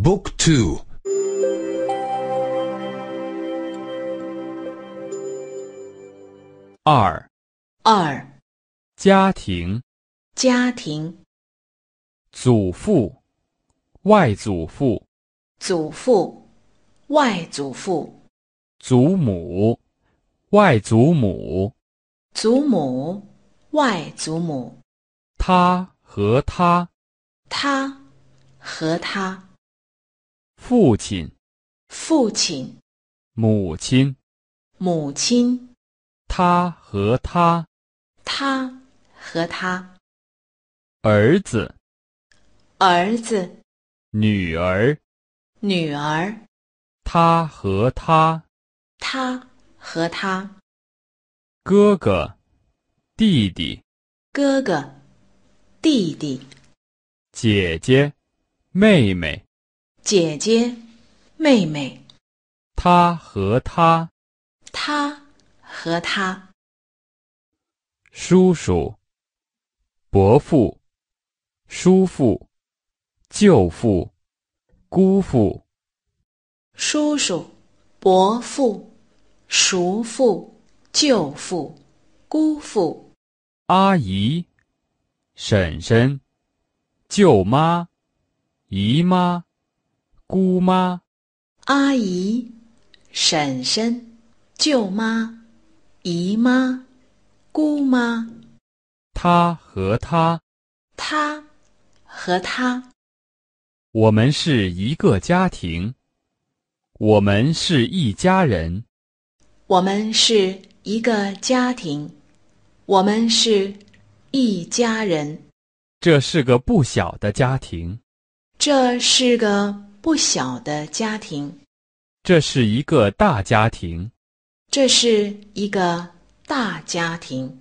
Book two. R, R, 家庭家庭祖父外祖父祖父外祖父祖母外祖母祖母外祖母他和他他和他。父亲，父亲，母亲，母亲，他和他，他和他，儿子，儿子，女儿，女儿，他和他，他和他，哥哥，弟弟，哥哥，弟弟，姐姐，妹妹。姐姐、妹妹，他和他，他和他，叔叔、伯父、叔父、舅父、姑父，叔叔、伯父、叔父、舅父、姑父，阿姨、婶婶、舅妈、姨妈。姑妈、阿姨、婶婶、舅妈、姨妈、姑妈，他和他，他和他，我们是一个家庭，我们是一家人，我们是一个家庭，我们是一家人，这是个不小的家庭，这是个。不小的家庭，这是一个大家庭，这是一个大家庭。